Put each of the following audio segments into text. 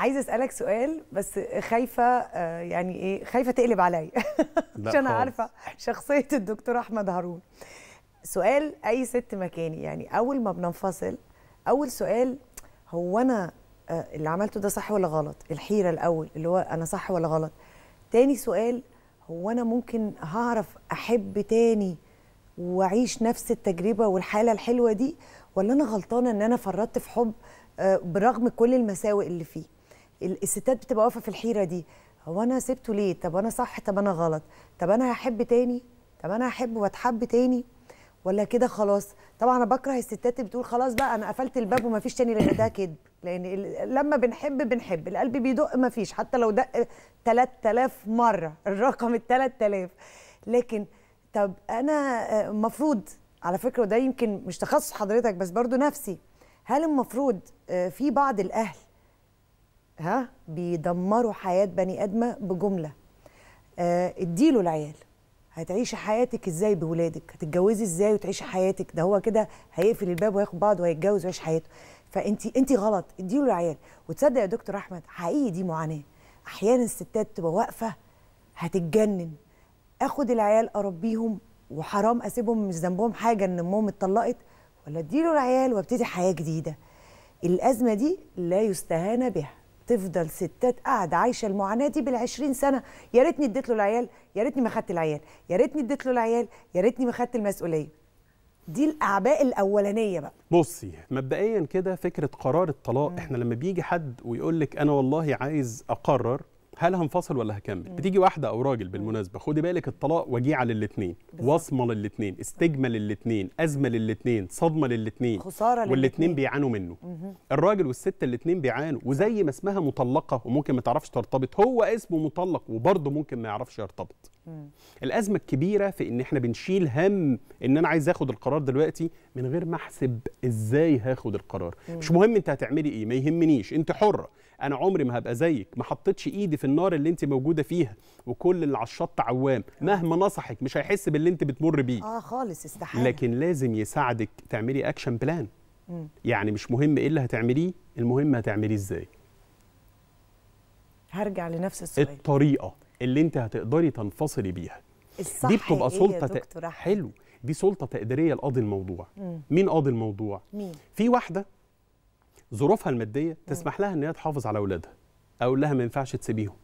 عايزه اسالك سؤال بس خايفه آه، يعني ايه خايفه تقلب عليا عشان انا عارفه شخصيه الدكتور احمد هارون سؤال اي ست مكاني يعني اول ما بننفصل اول سؤال هو انا آه، اللي عملته ده صح ولا غلط الحيره الاول اللي هو انا صح ولا غلط تاني سؤال هو انا ممكن هعرف احب تاني واعيش نفس التجربه والحاله الحلوه دي ولا انا غلطانه ان انا فرطت في حب آه، برغم كل المساوئ اللي فيه الستات بتبقى واقفه في الحيره دي هو انا سبته ليه طب انا صح طب انا غلط طب انا هحب تاني طب انا هحب واتحب تاني ولا كده خلاص طبعا انا بكره الستات اللي بتقول خلاص بقى انا قفلت الباب ومفيش تاني لان ده كذب لان لما بنحب بنحب القلب بيدق مفيش حتى لو دق 3000 مره الرقم ال 3000 لكن طب انا المفروض آه، على فكره وده يمكن مش تخصص حضرتك بس برضو نفسي هل المفروض آه، في بعض الاهل ها بيدمروا حياه بني ادمه بجمله آه اديله العيال هتعيشي حياتك ازاي بولادك هتتجوزي ازاي وتعيشي حياتك ده هو كده هيقفل الباب وياخد بعض وهيتجوز ويعيش حياته فانت انت غلط اديله العيال وتصدق يا دكتور احمد حقيقي دي معاناه احيانا الستات تبقى واقفه هتتجنن اخد العيال اربيهم وحرام اسيبهم مش ذنبهم حاجه ان امهم اتطلقت ولا اديله العيال وابتدي حياه جديده الازمه دي لا يستهان بها تفضل ستات قاعده عايشه المعاناه دي بال20 سنه يا ريتني اديت له العيال يا ريتني ما خدت العيال يا ريتني اديت له العيال يا ريتني ما خدت المسؤوليه دي الاعباء الاولانيه بقى بصي مبدئيا كده فكره قرار الطلاق مم. احنا لما بيجي حد ويقول لك انا والله عايز اقرر هل هنفصل ولا هكمل؟ بتيجي واحده او راجل بالمناسبه خدي بالك الطلاق وجيعه للاثنين، وصمه للاثنين، استجمه للاثنين، ازمه للاثنين، صدمه للاثنين خساره والاثنين بيعانوا منه. مم. الراجل والست الاثنين بيعانوا وزي ما اسمها مطلقه وممكن ما تعرفش ترتبط، هو اسمه مطلق وبرضه ممكن ما يعرفش يرتبط. مم. الازمه الكبيره في ان احنا بنشيل هم ان انا عايز اخد القرار دلوقتي من غير ما احسب ازاي هاخد القرار مم. مش مهم انت هتعملي ايه ما يهمنيش انت حره انا عمري ما هبقى زيك ما حطيتش ايدي في النار اللي انت موجوده فيها وكل اللي على الشط عوام مهما نصحك مش هيحس باللي انت بتمر بيه اه خالص استحاله لكن لازم يساعدك تعملي اكشن بلان مم. يعني مش مهم ايه اللي هتعمليه المهم هتعمليه ازاي هرجع لنفس السؤال الطريقه اللي انت هتقدري تنفصلي بيها الصح دي بتبقى إيه سلطه دكتور ت... حلو دي سلطه تقديريه لقاضي الموضوع مم. مين قاضي الموضوع مين؟ في واحده ظروفها الماديه تسمح لها ان هي تحافظ على اولادها اقول لها ما ينفعش تسيبيهم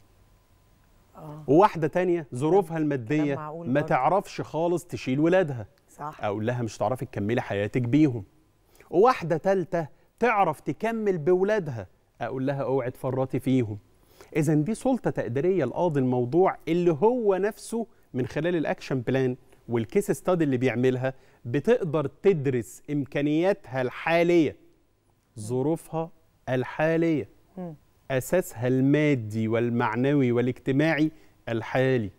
آه. وواحده ثانيه ظروفها الماديه ما تعرفش خالص تشيل ولادها صح اقول لها مش هتعرفي تكملي حياتك بيهم وواحده ثالثه تعرف تكمل بولادها اقول لها اوعي تفرطي فيهم اذا دي سلطه تقديريه لقاضي الموضوع اللي هو نفسه من خلال الاكشن بلان والكيس ستادي اللي بيعملها بتقدر تدرس امكانياتها الحاليه ظروفها الحاليه اساسها المادي والمعنوي والاجتماعي الحالي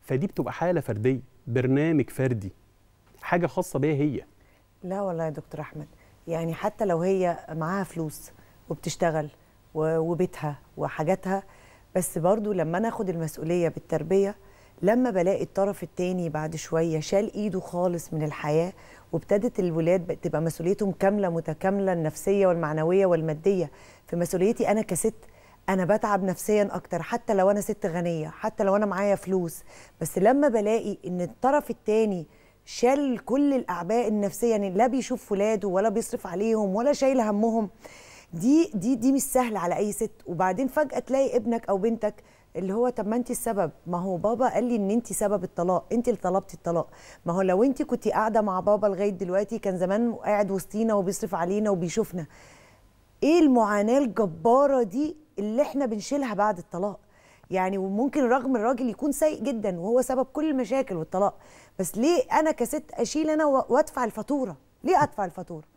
فدي بتبقى حاله فرديه برنامج فردي حاجه خاصه بيها هي لا والله يا دكتور احمد يعني حتى لو هي معاها فلوس وبتشتغل وبيتها وحاجاتها بس برضو لما انا اخد المسؤوليه بالتربيه لما بلاقي الطرف الثاني بعد شويه شال ايده خالص من الحياه وابتدت الولاد تبقى مسؤوليتهم كامله متكامله النفسيه والمعنويه والماديه في مسؤوليتي انا كست انا بتعب نفسيا اكتر حتى لو انا ست غنيه حتى لو انا معايا فلوس بس لما بلاقي ان الطرف الثاني شال كل الاعباء النفسيه يعني لا بيشوف ولاده ولا بيصرف عليهم ولا شايل همهم دي دي دي مش سهله على اي ست وبعدين فجاه تلاقي ابنك او بنتك اللي هو طب ما انت السبب ما هو بابا قال لي ان انت سبب الطلاق انت اللي طلبتي الطلاق ما هو لو انت كنت قاعده مع بابا لغايه دلوقتي كان زمان قاعد وسطينا وبيصرف علينا وبيشوفنا ايه المعاناه الجباره دي اللي احنا بنشيلها بعد الطلاق يعني وممكن رغم الراجل يكون سيء جدا وهو سبب كل المشاكل والطلاق بس ليه انا كست اشيل انا وادفع الفاتوره ليه ادفع الفاتوره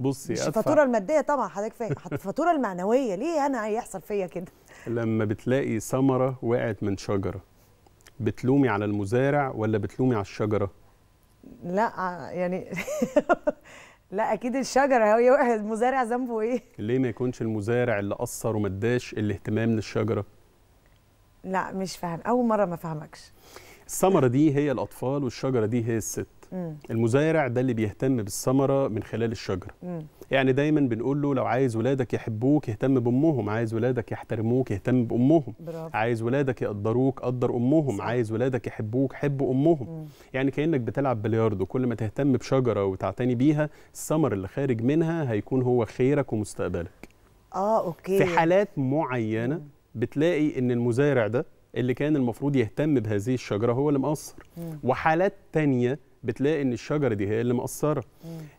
بصي مش الفاتوره الماديه طبعا حضرتك فاهم الفاتوره المعنويه ليه انا هيحصل فيا كده لما بتلاقي ثمره وقعت من شجره بتلومي على المزارع ولا بتلومي على الشجره لا آه، يعني لا اكيد الشجره هي واحد المزارع ذنبه ايه ليه ما يكونش المزارع اللي قصر وما اداش الاهتمام للشجره لا مش فاهم اول مره ما فهمكش الثمره دي هي الاطفال والشجره دي هي الست مم. المزارع ده اللي بيهتم بالثمره من خلال الشجره مم. يعني دايما بنقول له لو عايز ولادك يحبوك اهتم بامهم عايز ولادك يحترموك اهتم بامهم برافو. عايز ولادك يقدروك قدر امهم صح. عايز ولادك يحبوك حب امهم مم. يعني كانك بتلعب بلياردو كل ما تهتم بشجره وتعتني بيها الثمر اللي خارج منها هيكون هو خيرك ومستقبلك اه اوكي في حالات معينه مم. بتلاقي ان المزارع ده اللي كان المفروض يهتم بهذه الشجره هو اللي مقصر وحالات تانية بتلاقي ان الشجره دي هي اللي مقصره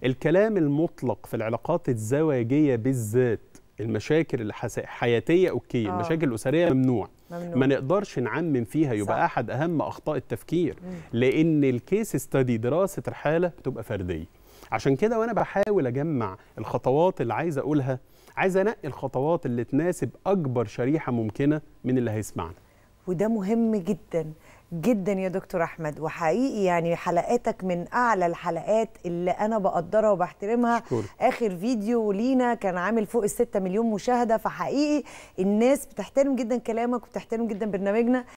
الكلام المطلق في العلاقات الزواجيه بالذات المشاكل الحياتيه اوكي آه. المشاكل الاسريه ممنوع. ممنوع ما نقدرش نعمم فيها يبقى صح. احد اهم اخطاء التفكير مم. لان الكيس ستادي دراسه الحاله بتبقى فرديه عشان كده وانا بحاول اجمع الخطوات اللي عايز اقولها عايز انقي الخطوات اللي تناسب اكبر شريحه ممكنه من اللي هيسمعنا وده مهم جدا جدا يا دكتور احمد وحقيقي يعني حلقاتك من اعلى الحلقات اللي انا بقدرها وبحترمها شكور. اخر فيديو لينا كان عامل فوق ال مليون مشاهده فحقيقي الناس بتحترم جدا كلامك وبتحترم جدا برنامجنا